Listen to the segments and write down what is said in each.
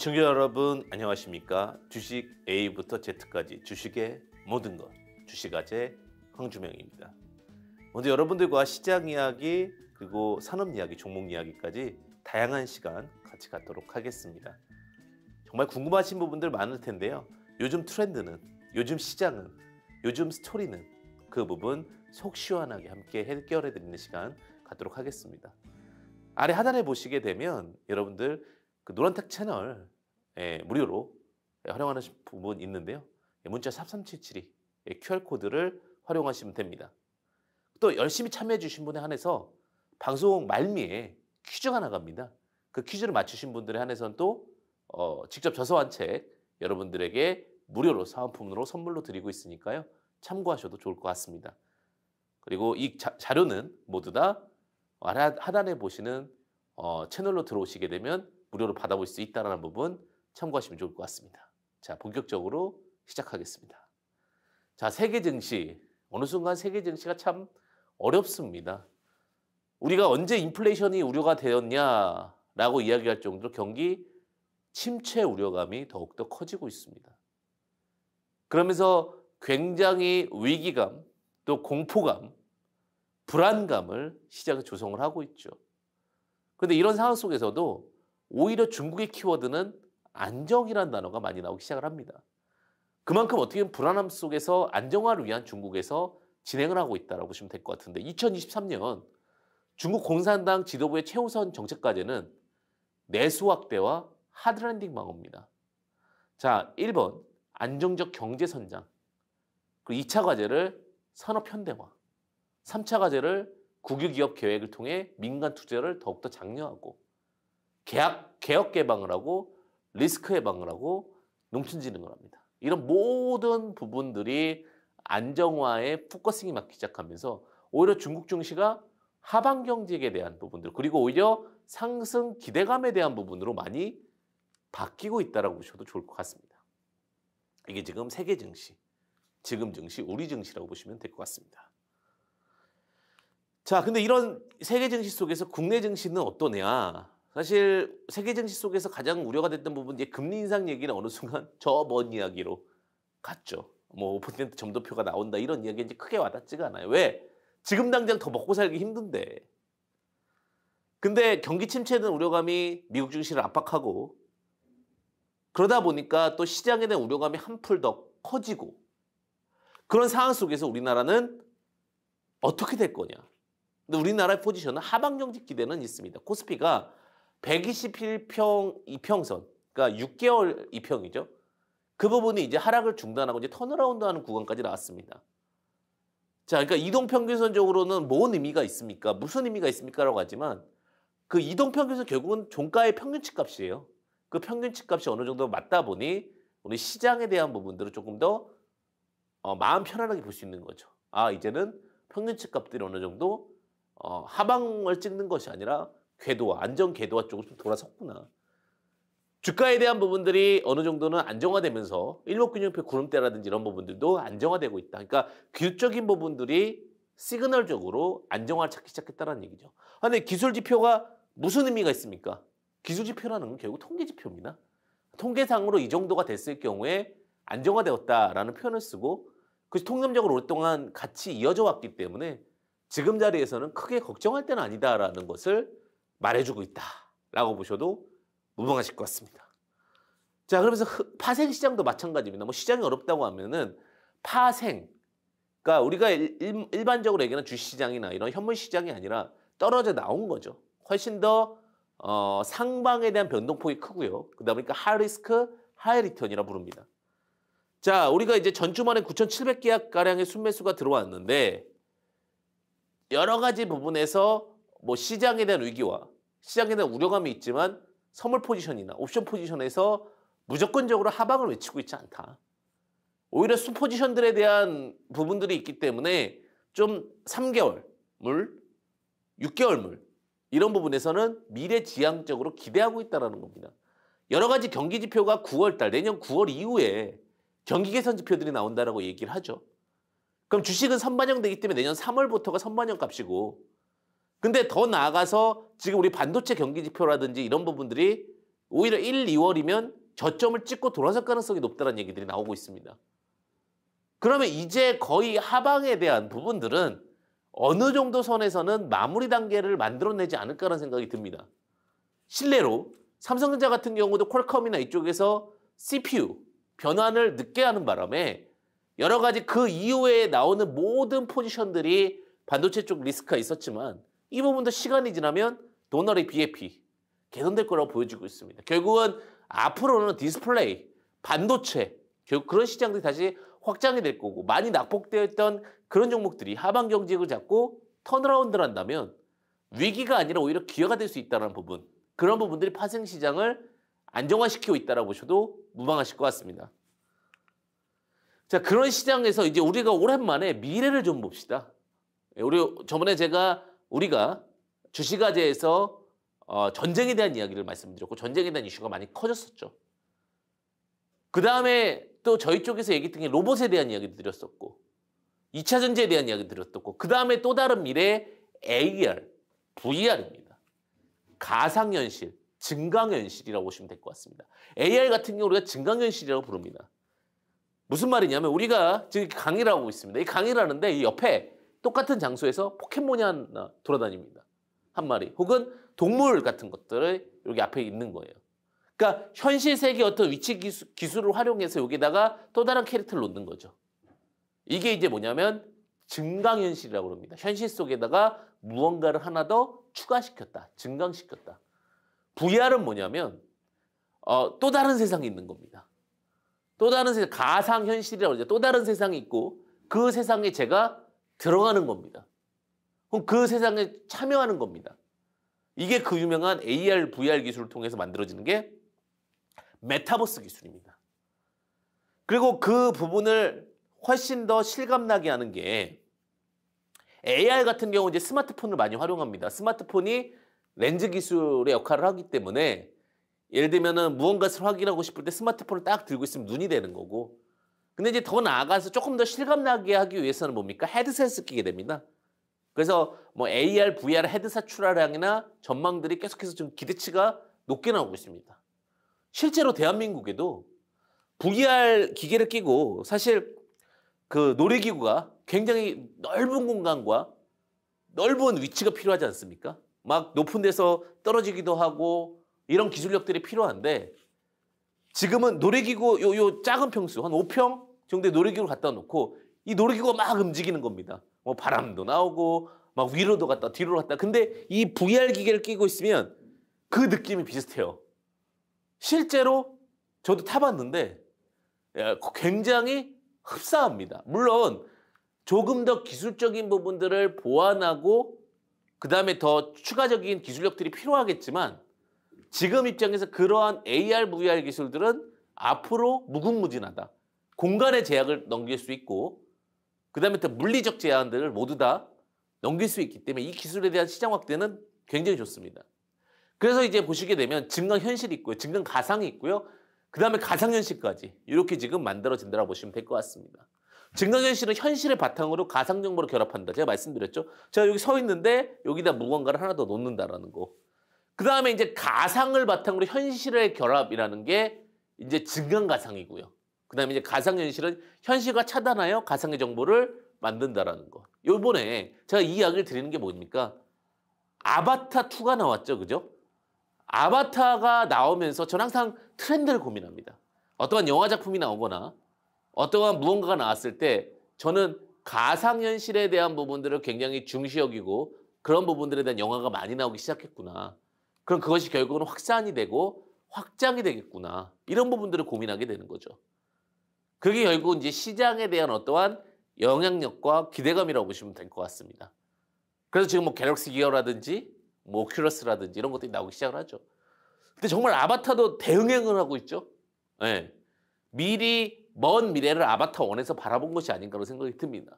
시청자 여러분 안녕하십니까? 주식 A부터 Z까지 주식의 모든 것 주식아재 황주명입니다. 먼저 여러분들과 시장 이야기 그리고 산업 이야기, 종목 이야기까지 다양한 시간 같이 갖도록 하겠습니다. 정말 궁금하신 부분들 많을 텐데요. 요즘 트렌드는, 요즘 시장은, 요즘 스토리는 그 부분 속 시원하게 함께 해결해 드리는 시간 갖도록 하겠습니다. 아래 하단에 보시게 되면 여러분들 그 노란택 채널 예, 무료로 활용하는 부분 있는데요. 예, 문자 3 3 7 7이 QR코드를 활용하시면 됩니다. 또 열심히 참여해 주신 분에 한해서 방송 말미에 퀴즈가 나갑니다. 그 퀴즈를 맞추신 분들에 한해서는 또 어, 직접 저서한 책 여러분들에게 무료로 사은품으로 선물로 드리고 있으니까요. 참고하셔도 좋을 것 같습니다. 그리고 이 자, 료는 모두 다 하단에 보시는 어, 채널로 들어오시게 되면 무료로 받아볼 수 있다는 부분 참고하시면 좋을 것 같습니다. 자, 본격적으로 시작하겠습니다. 자, 세계 증시. 어느 순간 세계 증시가 참 어렵습니다. 우리가 언제 인플레이션이 우려가 되었냐라고 이야기할 정도로 경기 침체 우려감이 더욱더 커지고 있습니다. 그러면서 굉장히 위기감, 또 공포감, 불안감을 시장에 조성을 하고 있죠. 그런데 이런 상황 속에서도 오히려 중국의 키워드는 안정이라는 단어가 많이 나오기 시작을 합니다. 그만큼 어떻게 보면 불안함 속에서 안정화를 위한 중국에서 진행을 하고 있다고 보시면 될 것 같은데 2023년 중국 공산당 지도부의 최우선 정책과제는 내수 확대와 하드랜딩 방어입니다. 자, 1번 안정적 경제 선장. 그리고 2차 과제를 산업 현대화. 3차 과제를 국유기업 계획을 통해 민간 투자를 더욱더 장려하고 개혁, 개혁 개방을 하고 리스크 해방을 하고 농촌지능을 합니다. 이런 모든 부분들이 안정화에 포커싱이 막기 시작하면서 오히려 중국 증시가 하방 경제에 대한 부분들 그리고 오히려 상승 기대감에 대한 부분으로 많이 바뀌고 있다라고 보셔도 좋을 것 같습니다. 이게 지금 세계 증시, 지금 증시, 우리 증시라고 보시면 될 것 같습니다. 자, 근데 이런 세계 증시 속에서 국내 증시는 어떠냐? 사실 세계 정치 속에서 가장 우려가 됐던 부분 이제 금리 인상 얘기는 어느 순간 저 먼 이야기로 갔죠. 뭐5% 점도표가 나온다 이런 이야기 이제 크게 와닿지가 않아요. 왜? 지금 당장 더 먹고 살기 힘든데. 근데 경기 침체는 우려감이 미국 증시를 압박하고 그러다 보니까 또 시장에 대한 우려감이 한풀 더 커지고 그런 상황 속에서 우리나라는 어떻게 될 거냐. 근데 우리나라의 포지션은 하방 경직 기대는 있습니다. 코스피가 121평 이평선, 그러니까 6개월 이평이죠. 그 부분이 이제 하락을 중단하고 이제 턴어라운드하는 구간까지 나왔습니다. 자, 그러니까 이동 평균선적으로는 뭔 의미가 있습니까? 무슨 의미가 있습니까라고 하지만 그 이동 평균선 결국은 종가의 평균치 값이에요. 그 평균치 값이 어느 정도 맞다 보니 우리 시장에 대한 부분들을 조금 더 어, 마음 편안하게 볼 수 있는 거죠. 아, 이제는 평균치 값들이 어느 정도 어, 하방을 찍는 것이 아니라 궤도와 안정 궤도와 조금 씩 돌아섰구나. 주가에 대한 부분들이 어느 정도는 안정화되면서 일목균형표 구름대라든지 이런 부분들도 안정화되고 있다. 그러니까 기술적인 부분들이 시그널적으로 안정화를 찾기 시작했다는 얘기죠. 아, 근데 기술 지표가 무슨 의미가 있습니까? 기술 지표라는 건 결국 통계 지표입니다. 통계상으로 이 정도가 됐을 경우에 안정화되었다라는 표현을 쓰고 그것이 통념적으로 오랫동안 같이 이어져 왔기 때문에 지금 자리에서는 크게 걱정할 때는 아니다라는 것을 말해주고 있다라고 보셔도 무방하실 것 같습니다. 자, 그러면서 파생 시장도 마찬가지입니다. 뭐 시장이 어렵다고 하면은 파생, 그러니까 우리가 일, 일반적으로 얘기하는 주시장이나 이런 현물 시장이 아니라 떨어져 나온 거죠. 훨씬 더 어, 상방에 대한 변동폭이 크고요. 그다 보니까 하이리스크, 하이리턴이라 부릅니다. 자, 우리가 이제 전주만에 9,700계약 가량의 순매수가 들어왔는데 여러 가지 부분에서 뭐 시장에 대한 위기와 시장에 대한 우려감이 있지만 선물 포지션이나 옵션 포지션에서 무조건적으로 하방을 외치고 있지 않다. 오히려 수포지션들에 대한 부분들이 있기 때문에 좀 3개월 물, 6개월 물 이런 부분에서는 미래 지향적으로 기대하고 있다는 겁니다. 여러 가지 경기 지표가 9월 달 내년 9월 이후에 경기 개선 지표들이 나온다라고 얘기를 하죠. 그럼 주식은 선반영되기 때문에 내년 3월부터가 선반영 값이고 근데 더 나아가서 지금 우리 반도체 경기 지표라든지 이런 부분들이 오히려 1, 2월이면 저점을 찍고 돌아설 가능성이 높다는 얘기들이 나오고 있습니다. 그러면 이제 거의 하방에 대한 부분들은 어느 정도 선에서는 마무리 단계를 만들어내지 않을까라는 생각이 듭니다. 실례로 삼성전자 같은 경우도 퀄컴이나 이쪽에서 CPU 변환을 늦게 하는 바람에 여러 가지 그 이후에 나오는 모든 포지션들이 반도체 쪽 리스크가 있었지만 이 부분도 시간이 지나면 도널의 BAP 개선될 거라고 보여지고 있습니다. 결국은 앞으로는 디스플레이, 반도체 결국 그런 시장들이 다시 확장이 될 거고 많이 낙폭되어 있던 그런 종목들이 하반 경쟁을 잡고 턴어라운드를 한다면 위기가 아니라 오히려 기회가 될 수 있다는 부분 그런 부분들이 파생 시장을 안정화시키고 있다라고 보셔도 무방하실 것 같습니다. 자 그런 시장에서 이제 우리가 오랜만에 미래를 좀 봅시다. 예, 우리 저번에 제가 우리가 주식아제에서 어, 전쟁에 대한 이야기를 말씀드렸고 전쟁에 대한 이슈가 많이 커졌었죠. 그 다음에 또 저희 쪽에서 얘기했던 게 로봇에 대한 이야기도 드렸었고 2차 전지에 대한 이야기도 드렸었고 그 다음에 또 다른 미래 AR, VR입니다. 가상현실, 증강현실이라고 보시면 될 것 같습니다. AR 같은 경우 우리가 증강현실이라고 부릅니다. 무슨 말이냐면 우리가 지금 강의를 하고 있습니다. 이 강의를 하는데 이 옆에 똑같은 장소에서 포켓몬이 하나 돌아다닙니다. 한 마리. 혹은 동물 같은 것들을 여기 앞에 있는 거예요. 그러니까 현실 세계 어떤 위치 기수, 기술을 활용해서 여기다가 또 다른 캐릭터를 놓는 거죠. 이게 이제 뭐냐면 증강현실이라고 합니다. 현실 속에다가 무언가를 하나 더 추가시켰다. 증강시켰다. VR은 뭐냐면 어, 또 다른 세상이 있는 겁니다. 또 다른 세상, 가상현실이라고 그러죠. 또 다른 세상이 있고 그 세상에 제가 들어가는 겁니다. 그럼 그 세상에 참여하는 겁니다. 이게 그 유명한 AR, VR 기술을 통해서 만들어지는 게 메타버스 기술입니다. 그리고 그 부분을 훨씬 더 실감나게 하는 게 AR 같은 경우 이제 스마트폰을 많이 활용합니다. 스마트폰이 렌즈 기술의 역할을 하기 때문에 예를 들면 무언가를 확인하고 싶을 때 스마트폰을 딱 들고 있으면 눈이 되는 거고 근데 이제 더 나아가서 조금 더 실감나게 하기 위해서는 뭡니까? 헤드셋을 끼게 됩니다. 그래서 뭐 AR, VR 헤드셋 출하량이나 전망들이 계속해서 지금 기대치가 높게 나오고 있습니다. 실제로 대한민국에도 VR 기계를 끼고 사실 그 놀이기구가 굉장히 넓은 공간과 넓은 위치가 필요하지 않습니까? 막 높은 데서 떨어지기도 하고 이런 기술력들이 필요한데 지금은 놀이기구 요, 요 작은 평수 한 5평 정도의 놀이기구를 갖다 놓고 이 놀이기구가 막 움직이는 겁니다. 뭐 바람도 나오고 막 위로도 갔다 뒤로 갔다. 근데 이 VR 기계를 끼고 있으면 그 느낌이 비슷해요. 실제로 저도 타봤는데 굉장히 흡사합니다. 물론 조금 더 기술적인 부분들을 보완하고 그 다음에 더 추가적인 기술력들이 필요하겠지만 지금 입장에서 그러한 AR, VR 기술들은 앞으로 무궁무진하다. 공간의 제약을 넘길 수 있고 그다음에 또 물리적 제한들을 모두 다 넘길 수 있기 때문에 이 기술에 대한 시장 확대는 굉장히 좋습니다. 그래서 이제 보시게 되면 증강 현실이 있고요. 증강 가상이 있고요. 그다음에 가상 현실까지 이렇게 지금 만들어진다고 보시면 될 것 같습니다. 증강 현실은 현실을 바탕으로 가상 정보를 결합한다. 제가 말씀드렸죠. 제가 여기 서 있는데 여기다 무언가를 하나 더 놓는다라는 거. 그 다음에 이제 가상을 바탕으로 현실의 결합이라는 게 이제 증강가상이고요. 그 다음에 이제 가상현실은 현실과 차단하여 가상의 정보를 만든다라는 거. 요번에 제가 이 이야기를 드리는 게 뭡니까? 아바타2가 나왔죠. 그죠? 아바타가 나오면서 저는 항상 트렌드를 고민합니다. 어떠한 영화 작품이 나오거나 어떠한 무언가가 나왔을 때 저는 가상현실에 대한 부분들을 굉장히 중시 여기고 그런 부분들에 대한 영화가 많이 나오기 시작했구나. 그럼 그것이 결국은 확산이 되고 확장이 되겠구나. 이런 부분들을 고민하게 되는 거죠. 그게 결국 이제 시장에 대한 어떠한 영향력과 기대감이라고 보시면 될 것 같습니다. 그래서 지금 뭐 갤럭시 기어라든지 뭐 오큘러스라든지 이런 것들이 나오기 시작을 하죠. 근데 정말 아바타도 대응행을 하고 있죠. 네. 미리 먼 미래를 아바타 원에서 바라본 것이 아닌가 라 생각이 듭니다.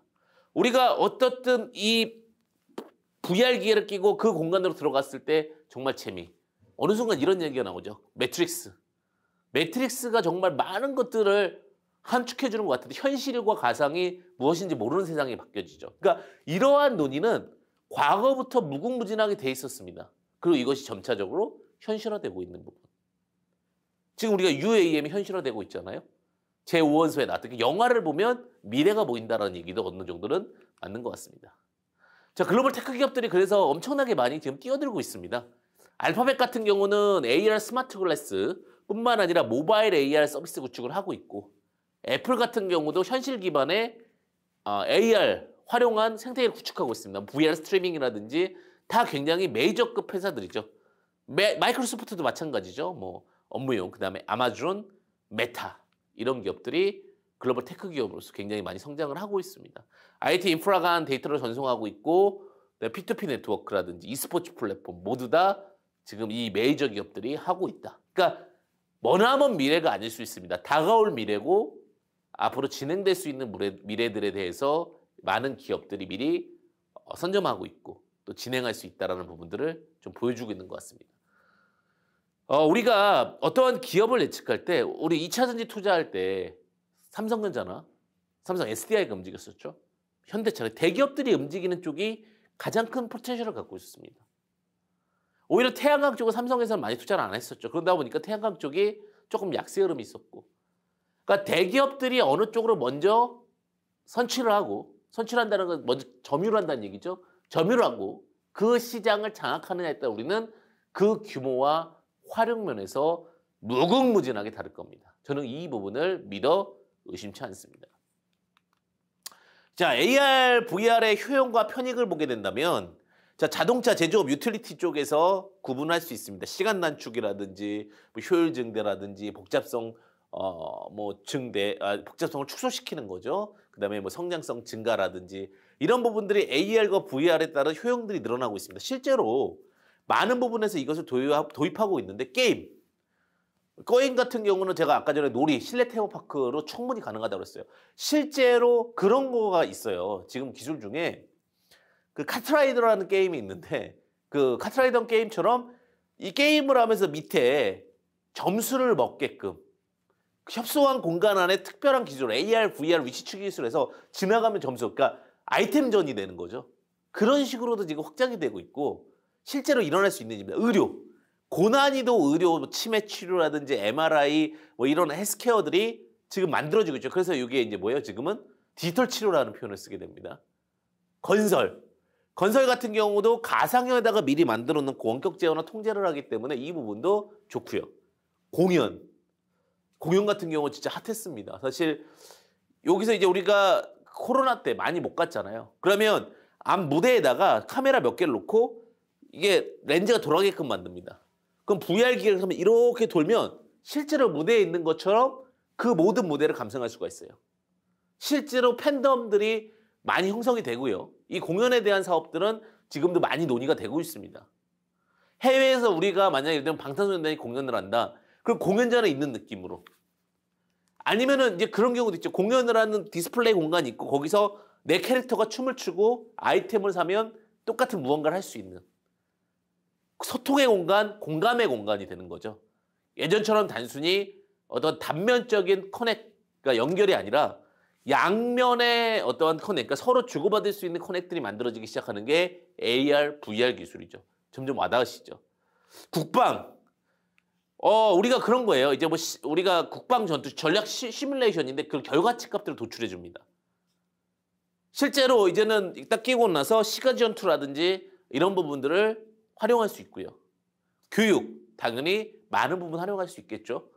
우리가 어떻든 이 VR 기계를 끼고 그 공간으로 들어갔을 때 정말 재미. 어느 순간 이런 얘기가 나오죠. 매트릭스. 매트릭스가 정말 많은 것들을 함축해 주는 것 같은데 현실과 가상이 무엇인지 모르는 세상이 바뀌어지죠. 그러니까 이러한 논의는 과거부터 무궁무진하게 돼 있었습니다. 그리고 이것이 점차적으로 현실화되고 있는 부분. 지금 우리가 UAM이 현실화되고 있잖아요. 제5원소에 나왔던 그러니까 영화를 보면 미래가 보인다라는 얘기도 어느 정도는 맞는 것 같습니다. 자, 글로벌 테크 기업들이 그래서 엄청나게 많이 지금 뛰어들고 있습니다. 알파벳 같은 경우는 AR 스마트 글래스 뿐만 아니라 모바일 AR 서비스 구축을 하고 있고 애플 같은 경우도 현실 기반의 어, AR 활용한 생태계를 구축하고 있습니다. VR 스트리밍이라든지 다 굉장히 메이저급 회사들이죠. 매, 마이크로소프트도 마찬가지죠. 뭐 업무용, 그 다음에 아마존, 메타 이런 기업들이 글로벌 테크 기업으로서 굉장히 많이 성장을 하고 있습니다. IT 인프라 간 데이터를 전송하고 있고 P2P 네트워크라든지 e스포츠 플랫폼 모두 다 지금 이 메이저 기업들이 하고 있다. 그러니까 머나먼 미래가 아닐 수 있습니다. 다가올 미래고 앞으로 진행될 수 있는 미래, 들에 대해서 많은 기업들이 미리 어, 선점하고 있고 또 진행할 수있다는 부분들을 좀 보여주고 있는 것 같습니다. 어, 우리가 어떠한 기업을 예측할 때 우리 2차전지 투자할 때 삼성전자나 삼성 SDI가 움직였었죠. 현대차나 대기업들이 움직이는 쪽이 가장 큰 포텐셜을 갖고 있습니다 오히려 태양광 쪽은 삼성에서는 많이 투자를 안 했었죠. 그러다 보니까 태양광 쪽이 조금 약세 흐름이 있었고. 그러니까 대기업들이 어느 쪽으로 먼저 선취를 하고 선취한다는 건 먼저 점유를 한다는 얘기죠. 점유를 하고 그 시장을 장악하느냐에 따라 우리는 그 규모와 활용면에서 무궁무진하게 다를 겁니다. 저는 이 부분을 믿어 의심치 않습니다. 자, AR, VR의 효용과 편익을 보게 된다면 자, 자동차 제조업 유틸리티 쪽에서 구분할 수 있습니다. 시간 단축이라든지 뭐 효율 증대라든지 복잡성 어, 뭐 증대, 아, 복잡성을 축소시키는 거죠. 그다음에 뭐 성장성 증가라든지 이런 부분들이 AR과 VR에 따른 효용들이 늘어나고 있습니다. 실제로 많은 부분에서 이것을 도입, 하고 있는데 게임, 거인 같은 경우는 제가 아까 전에 놀이, 실내 테마파크로 충분히 가능하다고 그랬어요. 실제로 그런 거가 있어요. 지금 기술 중에 그 카트라이더라는 게임이 있는데 그 카트라이더 게임처럼 이 게임을 하면서 밑에 점수를 먹게끔 협소한 공간 안에 특별한 기술 AR, VR 위치추 기술에서 지나가면 점수 그러니까 아이템전이 되는 거죠. 그런 식으로도 지금 확장이 되고 있고 실제로 일어날 수 있는 일니다 의료 고난이도 의료 뭐 치매 치료라든지 MRI 뭐 이런 헬스케어들이 지금 만들어지고 있죠. 그래서 이게 이제 뭐예요? 지금은 디지털 치료라는 표현을 쓰게 됩니다. 건설 건설 같은 경우도 가상형에다가 미리 만들어 놓고 원격 제어나 통제를 하기 때문에 이 부분도 좋고요. 공연. 공연 같은 경우 진짜 핫했습니다. 사실 여기서 이제 우리가 코로나 때 많이 못 갔잖아요. 그러면 앞 무대에다가 카메라 몇 개를 놓고 이게 렌즈가 돌아가게끔 만듭니다. 그럼 VR 기계를 하면 이렇게 돌면 실제로 무대에 있는 것처럼 그 모든 무대를 감상할 수가 있어요. 실제로 팬덤들이 많이 형성이 되고요. 이 공연에 대한 사업들은 지금도 많이 논의가 되고 있습니다. 해외에서 우리가 만약에 예를 들면 방탄소년단이 공연을 한다. 그럼 공연장에 있는 느낌으로. 아니면은 이제 그런 경우도 있죠. 공연을 하는 디스플레이 공간이 있고 거기서 내 캐릭터가 춤을 추고 아이템을 사면 똑같은 무언가를 할 수 있는 소통의 공간, 공감의 공간이 되는 거죠. 예전처럼 단순히 어떤 단면적인 커넥, 그러니까 연결이 아니라 양면의 어떠한 커넥, 그러니까 서로 주고받을 수 있는 커넥들이 만들어지기 시작하는 게 AR, VR 기술이죠. 점점 와닿으시죠. 국방. 어, 우리가 그런 거예요. 이제 뭐, 시, 우리가 국방 전투 전략 시, 시뮬레이션인데 그 결과치 값들을 도출해 줍니다. 실제로 이제는 딱 끼고 나서 시가 전투라든지 이런 부분들을 활용할 수 있고요. 교육, 당연히 많은 부분 활용할 수 있겠죠.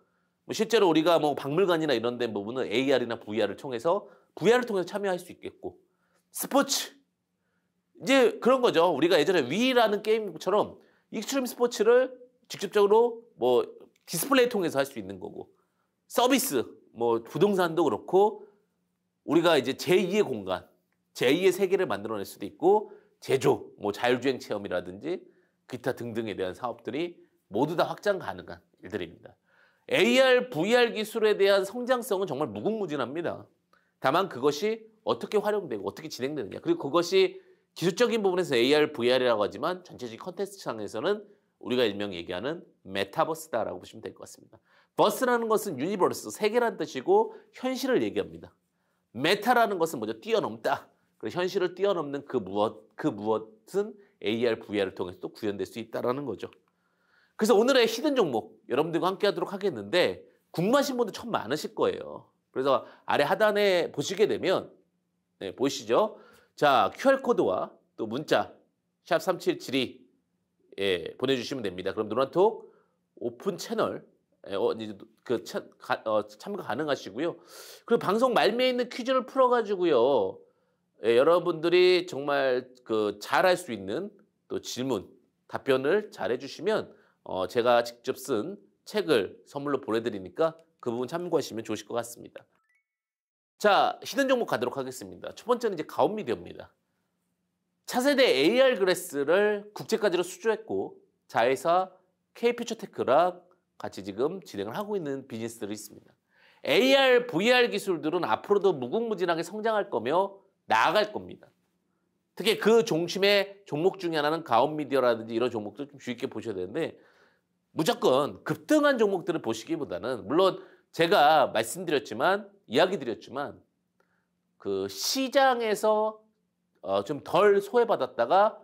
뭐 실제로 우리가 뭐 박물관이나 이런 데 부분은 AR이나 VR을 통해서 VR을 통해서 참여할 수 있겠고 스포츠 이제 그런 거죠. 우리가 예전에 위라는 게임처럼 익스트림 스포츠를 직접적으로 뭐 디스플레이 통해서 할 수 있는 거고 서비스 뭐 부동산도 그렇고 우리가 이제 제2의 공간, 제2의 세계를 만들어낼 수도 있고 제조, 뭐 자율주행 체험이라든지 기타 등등에 대한 사업들이 모두 다 확장 가능한 일들입니다. AR, VR 기술에 대한 성장성은 정말 무궁무진합니다. 다만 그것이 어떻게 활용되고 어떻게 진행되느냐. 그리고 그것이 기술적인 부분에서 AR, VR이라고 하지만 전체적인 컨테스트상에서는 우리가 일명 얘기하는 메타버스다라고 보시면 될 것 같습니다. 버스라는 것은 유니버스, 세계란 뜻이고 현실을 얘기합니다. 메타라는 것은 먼저 뛰어넘다. 그리고 현실을 뛰어넘는 그 무엇, 그 무엇은 AR, VR을 통해서 또 구현될 수있다는 거죠. 그래서 오늘의 히든 종목 여러분들과 함께 하도록 하겠는데 궁금하신 분들 참 많으실 거예요. 그래서 아래 하단에 보시게 되면 네, 보이시죠? 자, QR코드와 또 문자 샵 3772 예, 보내주시면 됩니다. 그럼 노란톡 오픈 채널 예, 어, 그 차, 가, 어, 참가 가능하시고요. 그리고 방송 말미에 있는 퀴즈를 풀어가지고요. 예, 여러분들이 정말 그 잘할 수 있는 또 질문, 답변을 잘 해주시면 어, 제가 직접 쓴 책을 선물로 보내드리니까 그 부분 참고하시면 좋으실 것 같습니다. 자, 히든 종목 가도록 하겠습니다. 첫 번째는 이제 가온미디어입니다. 차세대 AR 그래스를 국제까지로 수주했고 자회사 K퓨처테크랑 같이 지금 진행을 하고 있는 비즈니스들이 있습니다. AR, VR 기술들은 앞으로도 무궁무진하게 성장할 거며 나아갈 겁니다. 특히 그 중심의 종목 중에 하나는 가온미디어라든지 이런 종목도 좀 주의 깊게 보셔야 되는데 무조건 급등한 종목들을 보시기보다는 물론 제가 말씀드렸지만 이야기 드렸지만 그 시장에서 어, 좀 덜 소외받았다가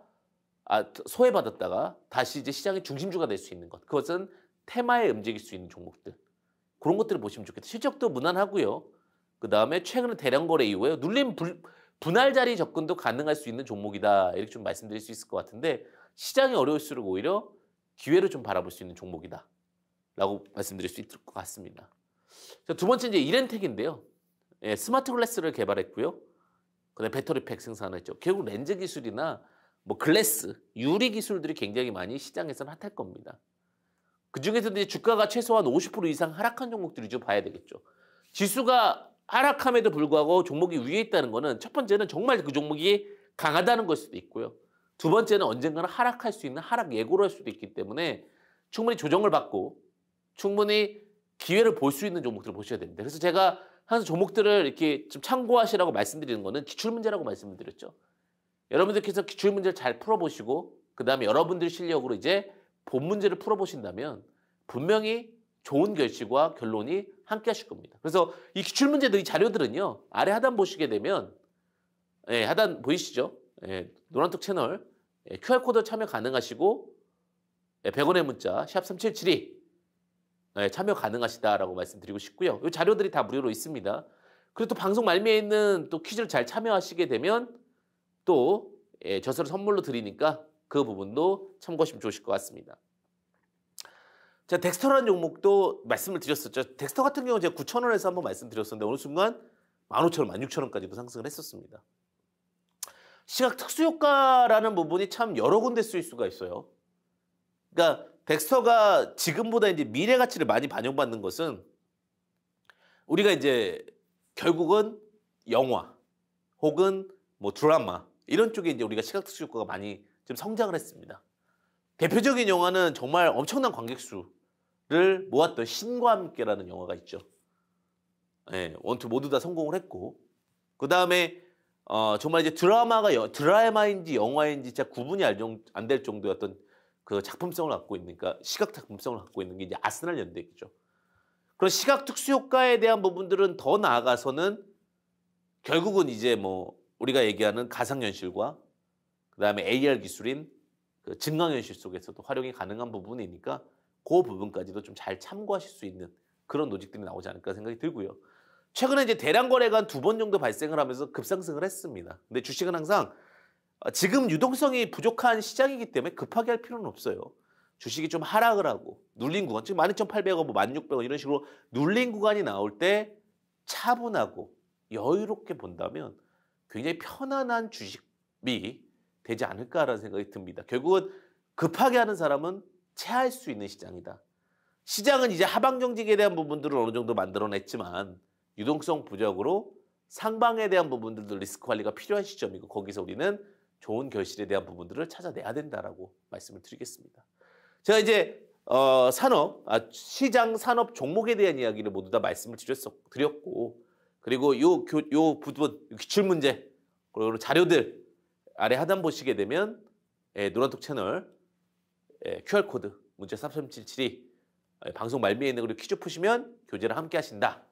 아, 소외받았다가 다시 이제 시장의 중심주가 될 수 있는 것 그것은 테마에 움직일 수 있는 종목들 그런 것들을 보시면 좋겠다. 실적도 무난하고요. 그 다음에 최근에 대량 거래 이후에 눌림 불, 분할 자리 접근도 가능할 수 있는 종목이다 이렇게 좀 말씀드릴 수 있을 것 같은데 시장이 어려울수록 오히려 기회를좀 바라볼 수 있는 종목이다. 라고 말씀드릴 수 있을 것 같습니다. 두 번째 이제 이렌텍인데요. 예, 스마트 글래스를 개발했고요. 그다음 배터리팩 생산했죠. 결국 렌즈 기술이나 뭐 글래스, 유리 기술들이 굉장히 많이 시장에서는 핫할 겁니다. 그 중에서도 이제 주가가 최소한 50% 이상 하락한 종목들이 죠 봐야 되겠죠. 지수가 하락함에도 불구하고 종목이 위에 있다는 거는 첫 번째는 정말 그 종목이 강하다는 걸 수도 있고요. 두 번째는 언젠가는 하락할 수 있는 하락 예고를 할 수도 있기 때문에 충분히 조정을 받고 충분히 기회를 볼 수 있는 종목들을 보셔야 됩니다. 그래서 제가 항상 종목들을 이렇게 좀 참고하시라고 말씀드리는 거는 기출 문제라고 말씀드렸죠. 여러분들께서 기출 문제를 잘 풀어보시고 그 다음에 여러분들 실력으로 이제 본 문제를 풀어보신다면 분명히 좋은 결실과 결론이 함께 하실 겁니다. 그래서 이 기출 문제들 이 자료들은요 아래 하단 보시게 되면 예, 하단 보이시죠? 예, 노란톡 채널 예, QR코드 참여 가능하시고 100원의 예, 문자 샵3772 예, 참여 가능하시다라고 말씀드리고 싶고요. 이 자료들이 다 무료로 있습니다. 그리고 또 방송 말미에 있는 또 퀴즈를 잘 참여하시게 되면 또 저서를 선물로 드리니까 그 부분도 참고하시면 좋으실 것 같습니다. 자, 덱스터라는 종목도 말씀을 드렸었죠. 덱스터 같은 경우는 제가 9,000원에서 한번 말씀드렸었는데 어느 순간 15,000원, 16,000원까지도 상승을 했었습니다. 시각 특수효과라는 부분이 참 여러 군데 쓰일 수가 있어요. 그러니까 덱스터가 지금보다 이제 미래 가치를 많이 반영받는 것은 우리가 이제 결국은 영화 혹은 뭐 드라마 이런 쪽에 이제 우리가 시각 특수 효과가 많이 좀 성장을 했습니다. 대표적인 영화는 정말 엄청난 관객수를 모았던 신과 함께라는 영화가 있죠. 예, 원투 모두 다 성공을 했고 그 다음에 어, 정말 이제 드라마가 드라마인지 영화인지 진짜 구분이 안 될 정도의 어떤 그 작품성을 갖고 있는 그러니까 시각 작품성을 갖고 있는 게 이제 아스날 연대기죠. 그런 시각 특수 효과에 대한 부분들은 더 나아가서는 결국은 이제 뭐 우리가 얘기하는 가상 현실과 그다음에 AR 기술인 그 증강 현실 속에서도 활용이 가능한 부분이니까 그 부분까지도 좀 잘 참고하실 수 있는 그런 노직들이 나오지 않을까 생각이 들고요. 최근에 이제 대량 거래가 한 두 번 정도 발생을 하면서 급상승을 했습니다. 근데 주식은 항상 어, 지금 유동성이 부족한 시장이기 때문에 급하게 할 필요는 없어요. 주식이 좀 하락을 하고 눌린 구간, 즉 12,800원, 뭐 16,000원 이런 식으로 눌린 구간이 나올 때 차분하고 여유롭게 본다면 굉장히 편안한 주식이 되지 않을까라는 생각이 듭니다. 결국은 급하게 하는 사람은 체할 수 있는 시장이다. 시장은 이제 하방 경직에 대한 부분들을 어느 정도 만들어냈지만 유동성 부족으로 상방에 대한 부분들도 리스크 관리가 필요한 시점이고 거기서 우리는 좋은 결실에 대한 부분들을 찾아내야 된다라고 말씀을 드리겠습니다. 제가 이제 어, 산업 아, 시장 산업 종목에 대한 이야기를 모두 다 말씀을 드렸었, 드렸고 그리고 요, 교, 요 부분 기출 문제 그리고 자료들 아래 하단 보시게 되면 예, 노란톡 채널 예, QR 코드 문제 3377이 예, 방송 말미에 있는 그리고 퀴즈 푸시면 교재를 함께 하신다.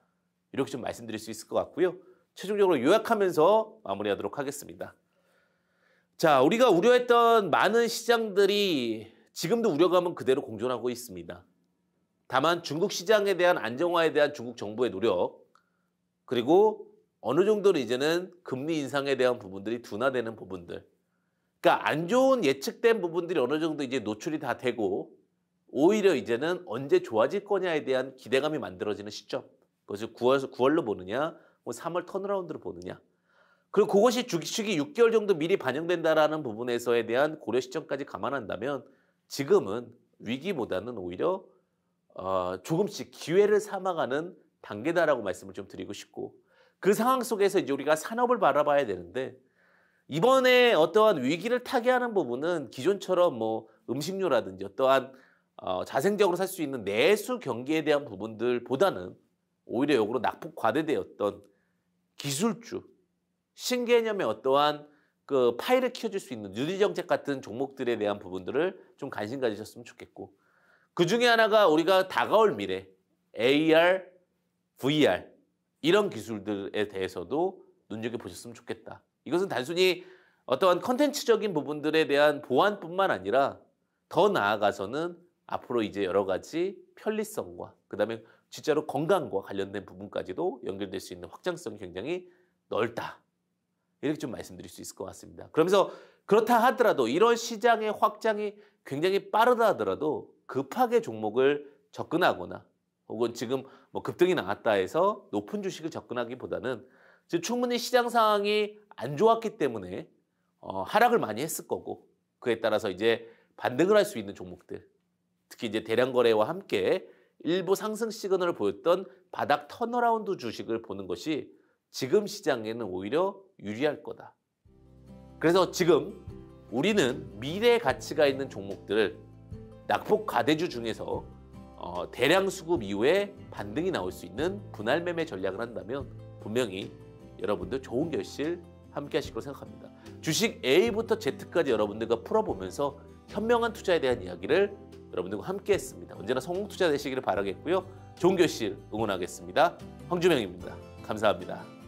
이렇게 좀 말씀드릴 수 있을 것 같고요. 최종적으로 요약하면서 마무리하도록 하겠습니다. 자, 우리가 우려했던 많은 시장들이 지금도 우려감은 그대로 공존하고 있습니다. 다만 중국 시장에 대한 안정화에 대한 중국 정부의 노력 그리고 어느 정도는 이제는 금리 인상에 대한 부분들이 둔화되는 부분들 그러니까 안 좋은 예측된 부분들이 어느 정도 이제 노출이 다 되고 오히려 이제는 언제 좋아질 거냐에 대한 기대감이 만들어지는 시점 그것을 9월, 9월로 보느냐, 3월 턴어라운드로 보느냐. 그리고 그것이 주식이 기 6개월 정도 미리 반영된다라는 부분에서에 대한 고려 시점까지 감안한다면 지금은 위기보다는 오히려 어, 조금씩 기회를 삼아가는 단계다라고 말씀을 좀 드리고 싶고 그 상황 속에서 이제 우리가 산업을 바라봐야 되는데 이번에 어떠한 위기를 타개하는 부분은 기존처럼 뭐 음식료라든지 어떠한 어, 자생적으로 살 수 있는 내수 경기에 대한 부분들보다는 오히려 역으로 낙폭 과대되었던 기술주, 신개념의 어떠한 그 파일을 키워줄 수 있는 유리 정책 같은 종목들에 대한 부분들을 좀 관심 가지셨으면 좋겠고 그 중에 하나가 우리가 다가올 미래 AR, VR 이런 기술들에 대해서도 눈여겨 보셨으면 좋겠다. 이것은 단순히 어떠한 컨텐츠적인 부분들에 대한 보완뿐만 아니라 더 나아가서는 앞으로 이제 여러 가지 편리성과 그다음에 진짜로 건강과 관련된 부분까지도 연결될 수 있는 확장성이 굉장히 넓다. 이렇게 좀 말씀드릴 수 있을 것 같습니다. 그러면서 그렇다 하더라도 이런 시장의 확장이 굉장히 빠르다 하더라도 급하게 종목을 접근하거나 혹은 지금 뭐 급등이 나왔다 해서 높은 주식을 접근하기보다는 지금 충분히 시장 상황이 안 좋았기 때문에 어, 하락을 많이 했을 거고 그에 따라서 이제 반등을 할 수 있는 종목들 특히 이제 대량 거래와 함께 일부 상승 시그널을 보였던 바닥 턴어라운드 주식을 보는 것이 지금 시장에는 오히려 유리할 거다. 그래서 지금 우리는 미래 가치가 있는 종목들을 낙폭 과대주 중에서 어, 대량 수급 이후에 반등이 나올 수 있는 분할 매매 전략을 한다면 분명히 여러분들 좋은 결실 함께 하실 거로 생각합니다. 주식 A부터 Z까지 여러분들과 풀어보면서 현명한 투자에 대한 이야기를 여러분들과 함께 했습니다. 언제나 성공 투자 되시기를 바라겠고요. 좋은 실 응원하겠습니다. 황주명입니다. 감사합니다.